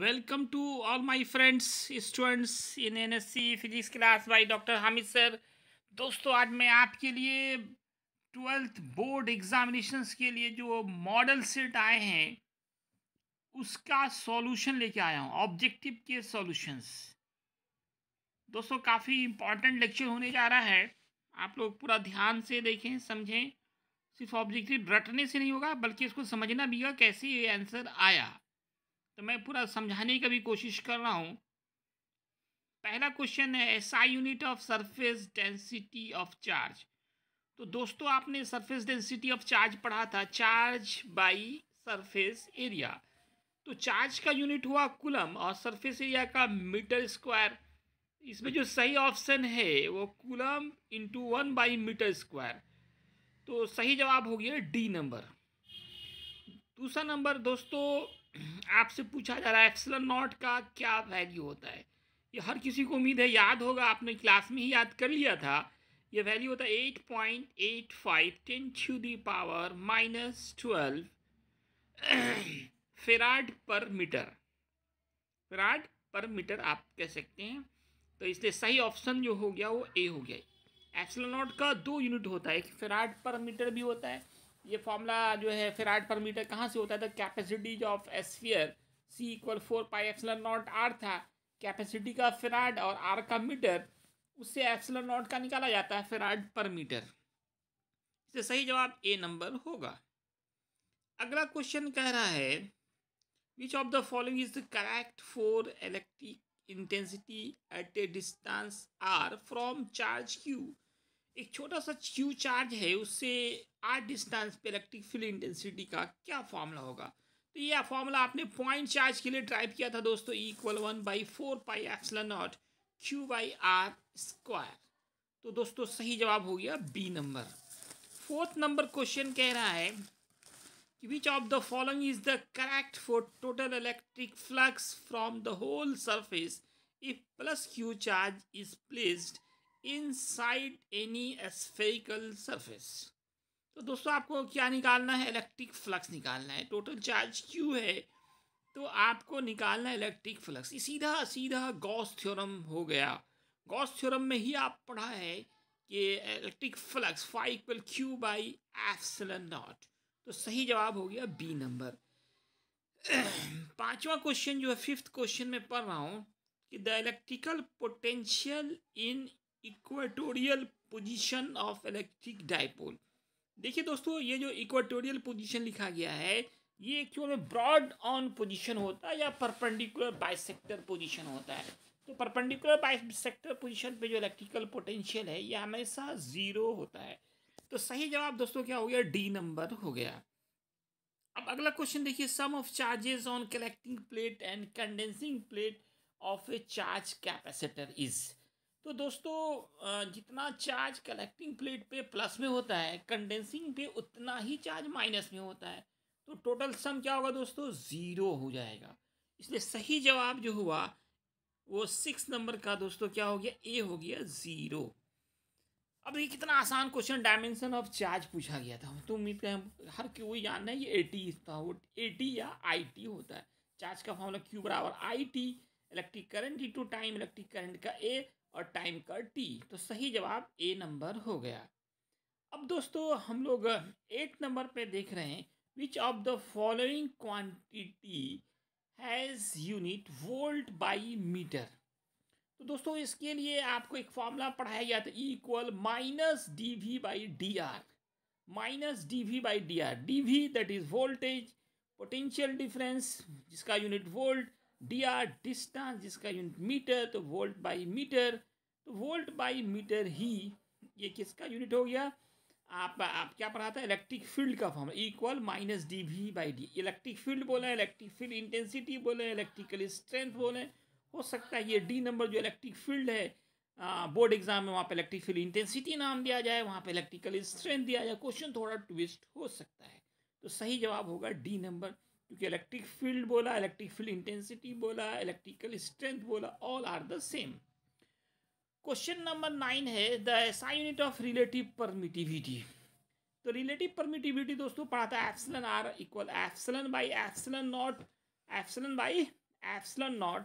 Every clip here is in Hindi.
welcome to all my friends students in NSC physics class by doctor Hamid sir दोस्तों आज मैं आपके लिए ट्वेल्थ बोर्ड एग्जामिनेशन के लिए जो मॉडल सेट आए हैं उसका सॉल्यूशन लेके आया हूँ ऑब्जेक्टिव के सॉल्यूशंस दोस्तों काफ़ी इम्पोर्टेंट लेक्चर होने जा रहा है आप लोग पूरा ध्यान से देखें समझें सिर्फ ऑब्जेक्टिव रटने से नहीं होगा बल्कि इसको समझना भी होगा कैसे ये आंसर आया तो मैं पूरा समझाने की भी कोशिश कर रहा हूँ पहला क्वेश्चन है SI unit of surface density of charge तो दोस्तों आपने सरफेस डेंसिटी ऑफ चार्ज पढ़ा था चार्ज बाई सरफेस एरिया तो चार्ज का यूनिट हुआ कुलम और सरफेस एरिया का मीटर स्क्वायर इसमें जो सही ऑप्शन है वो coulomb into one by metre square तो सही जवाब हो गया डी नंबर दूसरा नंबर दोस्तों आपसे पूछा जा रहा है एप्सलन नॉट का क्या वैल्यू होता है ये हर किसी को उम्मीद है याद होगा आपने क्लास में ही याद कर लिया था ये वैल्यू होता है eight point eight five ten to the power minus twelve farad per metre farad per metre आप कह सकते हैं तो इसलिए सही ऑप्शन जो हो गया वो ए हो गया एप्सलन नॉट का दो यूनिट होता है एक फेराड पर मीटर भी होता है ये फॉर्मूला जो है फेराड पर मीटर कहाँ से होता था capacities of sphere C equal four pi epsilon naught R था कैपेसिटी का फेराड और आर का मीटर उससे एफ्सलन नॉट का निकाला जाता है फेराड पर मीटर इससे सही जवाब ए नंबर होगा अगला क्वेश्चन कह रहा है which of the following is the correct for electric intensity at a distance R from charge Q एक छोटा सा क्यू चार्ज है उससे आर डिस्टेंस पे इलेक्ट्रिक फील्ड इंटेंसिटी का क्या फॉर्मूला होगा तो ये फॉर्मूला आपने पॉइंट चार्ज के लिए ड्राइव किया था दोस्तों equal one by four pi epsilon naught Q by R square तो दोस्तों सही जवाब हो गया B number fourth number question कह रहा है कि which of the following is the correct for total electric flux from the whole surface if plus Q charge is placed inside any spherical surface तो दोस्तों आपको क्या निकालना है इलेक्ट्रिक फ्लक्स निकालना है टोटल चार्ज क्यू है तो आपको निकालना है इलेक्ट्रिक फ्लक्स सीधा सीधा गॉस थ्योरम हो गया गॉस थ्योरम में ही आप पढ़ा है कि electric flux five equal Q by F naught तो सही जवाब हो गया बी नंबर पांचवा क्वेश्चन जो है फिफ्थ क्वेश्चन में पढ़ रहा हूँ कि the electrical potential in equatorial position of electric dipole देखिए दोस्तों ये जो इक्वेटोरियल पोजीशन लिखा गया है ये एक्चुअल में ब्रॉड ऑन पोजीशन होता है या परपेंडिकुलर बाइसेक्टर पोजीशन होता है तो परपेंडिकुलर बाइसेक्टर पोजीशन पे जो इलेक्ट्रिकल पोटेंशियल है ये हमेशा ज़ीरो होता है तो सही जवाब दोस्तों क्या हो गया डी नंबर हो गया अब अगला क्वेश्चन देखिए sum of charges on collecting plate and condensing plate of a charge capacitor is तो दोस्तों जितना चार्ज कलेक्टिंग प्लेट पे प्लस में होता है कंडेंसिंग पे उतना ही चार्ज माइनस में होता है तो टोटल सम क्या होगा दोस्तों ज़ीरो हो जाएगा इसलिए सही जवाब जो हुआ वो सिक्स नंबर का दोस्तों क्या हो गया ए हो गया ज़ीरो अब ये कितना आसान क्वेश्चन डायमेंशन ऑफ चार्ज पूछा गया था तो उम्मीद का हर कोई जानना है ये ए टी था वो ए टी या आई टी होता है चार्ज का फॉर्मूला क्यू बराबर I T electric current into time electric current का ए और टाइम का टी तो सही जवाब ए नंबर हो गया अब दोस्तों हम लोग एट नंबर पे देख रहे हैं which of the following quantity has unit volt by metre तो दोस्तों इसके लिए आपको एक फॉर्मूला पढ़ाया गया था equal minus D V by D R minus D V by D R D V that is voltage potential difference जिसका unit volt D R distance जिसका यूनिट मीटर तो वोल्ट बाई मीटर तो वोल्ट बाई मीटर ही ये किसका यूनिट हो गया आप आप क्या पढ़ाता है इलेक्ट्रिक फील्ड का form equal minus D V by D electric field बोले इलेक्ट्रिक फील्ड इंटेंसिटी बोले इलेक्ट्रिकल स्ट्रेंथ बोले हो सकता है ये डी नंबर जो इलेक्ट्रिक फील्ड है बोर्ड एग्जाम में वहाँ पे इलेक्ट्रिक फील्ड इंटेंसिटी नाम दिया जाए वहाँ पे इलेक्ट्रिकल स्ट्रेंथ दिया जाए क्वेश्चन थोड़ा ट्विस्ट हो सकता है तो सही जवाब होगा डी नंबर क्योंकि इलेक्ट्रिक फील्ड बोला इलेक्ट्रिक फील्ड इंटेंसिटी बोला इलेक्ट्रिकल स्ट्रेंथ बोला all are the same question number nine है the SI unit of relative permittivity तो रिलेटिव परमिटिविटी दोस्तों पढ़ाता है epsilon R equal epsilon by epsilon naught epsilon by epsilon naught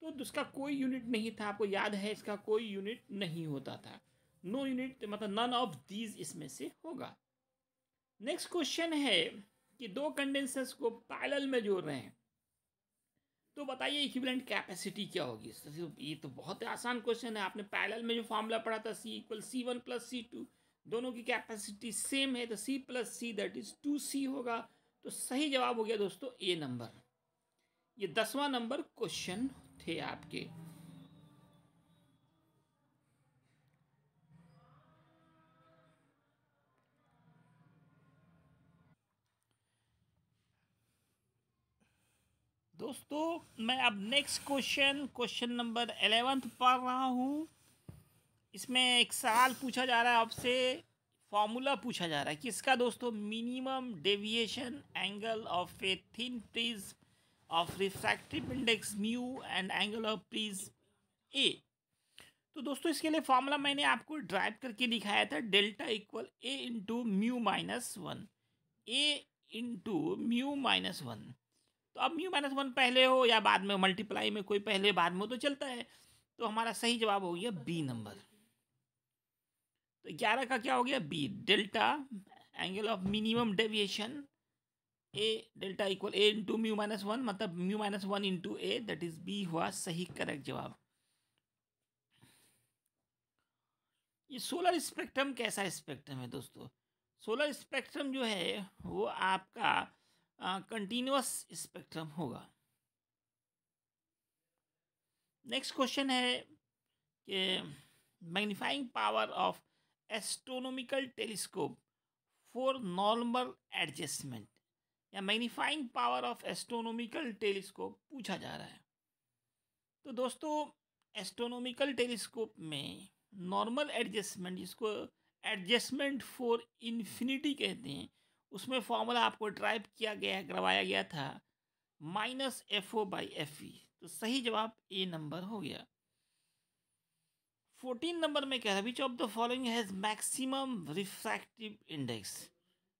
तो उसका कोई यूनिट नहीं था आपको याद है इसका कोई यूनिट नहीं होता था नो no यूनिट मतलब नन ऑफ दीज इसमें से होगा नेक्स्ट क्वेश्चन है कि दो कंडेंसर्स को पैरेलल में जोड़ रहे हैं तो बताइए इक्विवेलेंट कैपेसिटी क्या होगी तो ये तो बहुत आसान क्वेश्चन है आपने पैरेलल में जो फॉर्मूला पढ़ा था C equal C one plus C two दोनों की कैपेसिटी सेम है तो C plus C that is two C होगा तो सही जवाब हो गया दोस्तों ए नंबर ये दसवां नंबर क्वेश्चन थे आपके दोस्तों मैं अब next question question number eleventh पढ़ रहा हूँ इसमें एक सवाल पूछा जा रहा है आपसे फार्मूला पूछा जा रहा है किसका दोस्तों minimum deviation angle of a thin prism of refractive index mu and angle of prism A तो दोस्तों इसके लिए फार्मूला मैंने आपको ड्राइव करके दिखाया था delta equal A into mu minus one A into mu minus one तो अब म्यू माइनस वन पहले हो या बाद में मल्टीप्लाई में कोई पहले बाद में हो तो चलता है तो हमारा सही जवाब हो गया बी नंबर तो ग्यारह का क्या हो गया B delta angle of minimum deviation A delta equal A into mu minus one मतलब mu minus one into A that is B हुआ सही करेक्ट जवाब ये सोलर स्पेक्ट्रम कैसा स्पेक्ट्रम है दोस्तों सोलर स्पेक्ट्रम जो है वो आपका कंटिन्यूस स्पेक्ट्रम होगा नेक्स्ट क्वेश्चन है कि magnifying power of astronomical telescope for normal adjustment या magnifying power of astronomical telescope पूछा जा रहा है तो दोस्तों एस्ट्रोनॉमिकल टेलीस्कोप में नॉर्मल एडजस्टमेंट जिसको एडजस्टमेंट फॉर इन्फिनिटी कहते हैं उसमें फॉर्मूला आपको ड्राइव किया गया करवाया गया था minus F O by F E तो सही जवाब ए नंबर हो गया फोर्टीन नंबर में कह रहा है which of the following has maximum refractive index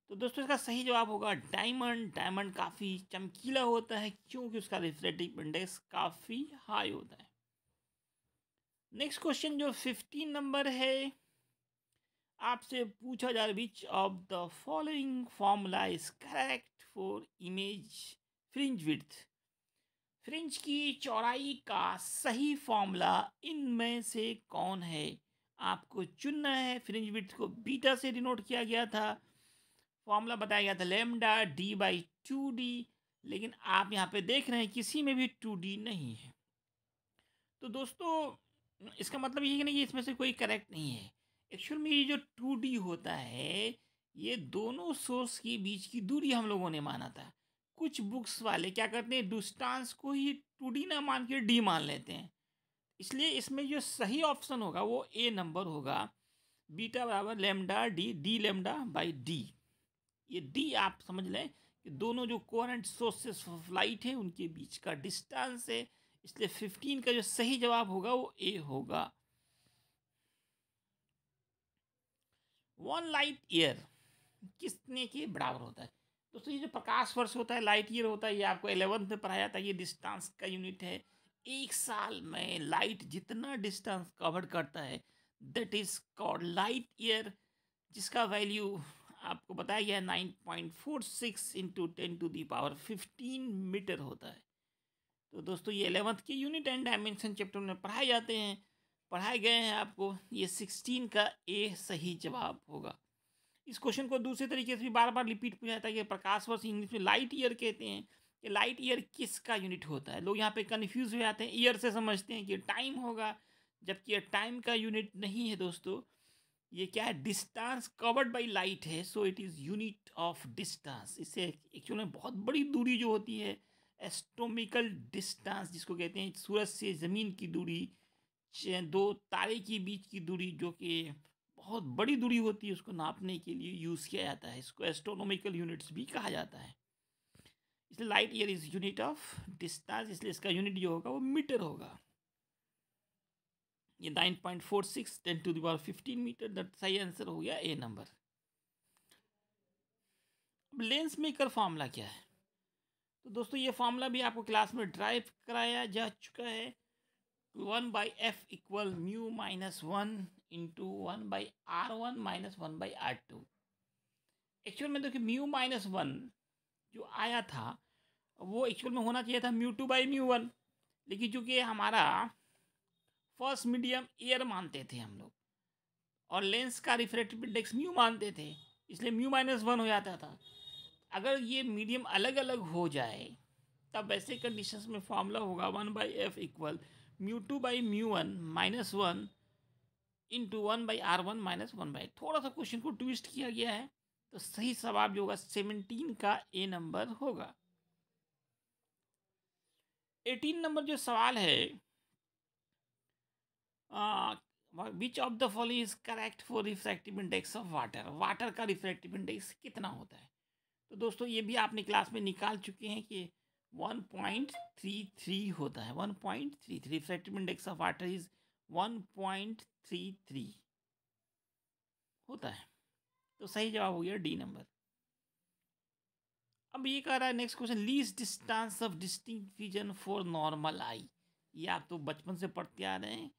तो दोस्तों इसका सही जवाब होगा डायमंड डायमंड काफ़ी चमकीला होता है क्योंकि उसका रिफ्रैक्टिव इंडेक्स काफ़ी हाई होता है नेक्स्ट क्वेश्चन जो फिफ्टीन नंबर है आपसे पूछा जा रहा which of the following formula is correct for image fringe width fringe की चौड़ाई का सही फॉर्मूला इनमें से कौन है आपको चुनना है फ्रिंज विथ को बीटा से डिनोट किया गया था फॉर्मूला बताया गया था lambda D by two D लेकिन आप यहाँ पे देख रहे हैं किसी में भी टू डी नहीं है तो दोस्तों इसका मतलब ये कि नहीं इसमें से कोई करेक्ट नहीं है एक्चुअल में ये जो टू डी होता है ये दोनों सोर्स के बीच की दूरी हम लोगों ने माना था कुछ बुक्स वाले क्या करते हैं डिस्टांस को ही टू डी ना मान के डी मान लेते हैं इसलिए इसमें जो सही ऑप्शन होगा वो ए नंबर होगा बीटा बराबर lambda D D lambda by D ये डी आप समझ लें कि दोनों जो कोरेंट सोर्सेस ऑफ लाइट हैं उनके बीच का डिस्टेंस है इसलिए फिफ्टीन का जो सही जवाब होगा वो ए होगा वन लाइट ईयर कितने के बराबर होता है दोस्तों ये जो प्रकाश वर्ष होता है लाइट ईयर होता है ये आपको एलेवंथ में पढ़ाया जाता है ये डिस्टेंस का यूनिट है एक साल में लाइट जितना डिस्टेंस कवर करता है that is called light year जिसका वैल्यू आपको बताया गया है nine point four six into ten to the power fifteen metre होता है तो दोस्तों ये एलेवंथ के यूनिट एंड डायमेंशन चैप्टर में पढ़ाए जाते हैं पढ़ाए गए हैं आपको ये सिक्सटीन का ए सही जवाब होगा इस क्वेश्चन को दूसरे तरीके से भी बार बार रिपीट पूछा जाता है कि प्रकाश वर्ष इंग्लिश में लाइट ईयर कहते हैं कि लाइट ईयर किसका यूनिट होता है लोग यहाँ पे कन्फ्यूज हो जाते हैं ईयर से समझते हैं कि टाइम होगा जबकि ये टाइम का यूनिट नहीं है दोस्तों ये क्या है डिस्टेंस कवर्ड बाई लाइट है so it is unit of distance इससे एक्चुअल में बहुत बड़ी दूरी जो होती है एस्ट्रोमिकल डिस्टेंस जिसको कहते हैं सूरज से ज़मीन की दूरी दो तारे के बीच की दूरी जो कि बहुत बड़ी दूरी होती है उसको नापने के लिए यूज़ किया जाता है इसको एस्ट्रोनॉमिकल यूनिट्स भी कहा जाता है इसलिए light year is unit of distance इसलिए इसका यूनिट जो होगा वो मीटर होगा ये nine point four six ten to the power fifteen metre that सही आंसर हो गया ए नंबर अब लेंस मेकर फार्मूला क्या है तो दोस्तों ये फार्मूला भी आपको क्लास में ड्राइव कराया जा चुका है one by F equal mu minus one into one by R one minus one by R two actual में देखिए म्यू माइनस वन जो आया था वो एक्चुअल में होना चाहिए था mu two by mu one लेकिन चूंकि हमारा फर्स्ट मीडियम एयर मानते थे हम लोग और लेंस का रिफ्रेक्टिव इंडेक्स म्यू मानते थे इसलिए म्यू माइनस वन हो जाता था अगर ये मीडियम अलग अलग हो जाए तब ऐसे कंडीशंस में फॉर्मूला होगा one by F equal mu two by mu one minus one into one by R one minus one by थोड़ा सा क्वेश्चन को ट्विस्ट किया गया है तो सही जवाब जो होगा सेवनटीन का ए नंबर होगा एटीन नंबर जो सवाल है which of the following is correct for refractive index of water water का रिफ्रैक्टिव इंडेक्स कितना होता है तो दोस्तों ये भी आपने क्लास में निकाल चुके हैं कि 1.33 होता है 1.33 refractive index of water is 1.33 होता है तो सही जवाब हो गया डी नंबर अब ये कह रहा है next question least distance of distinct region for normal eye ये आप तो बचपन से पढ़ते आ रहे हैं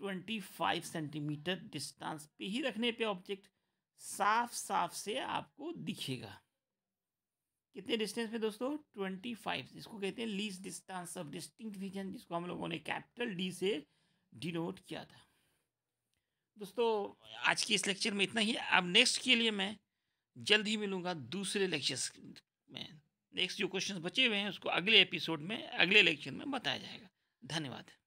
ट्वेंटी फाइव सेंटीमीटर डिस्टेंस पे ही रखने पे ऑब्जेक्ट साफ साफ से आपको दिखेगा कितने डिस्टेंस पे दोस्तों ट्वेंटी फाइव जिसको कहते हैं least distance of distinct region जिसको हम लोगों ने कैपिटल डी से डिनोट किया था दोस्तों आज के इस लेक्चर में इतना ही अब नेक्स्ट के लिए मैं जल्द ही मिलूंगा दूसरे लेक्चर्स में नेक्स्ट जो क्वेश्चन बचे हुए हैं उसको अगले एपिसोड में अगले लेक्चर में बताया जाएगा धन्यवाद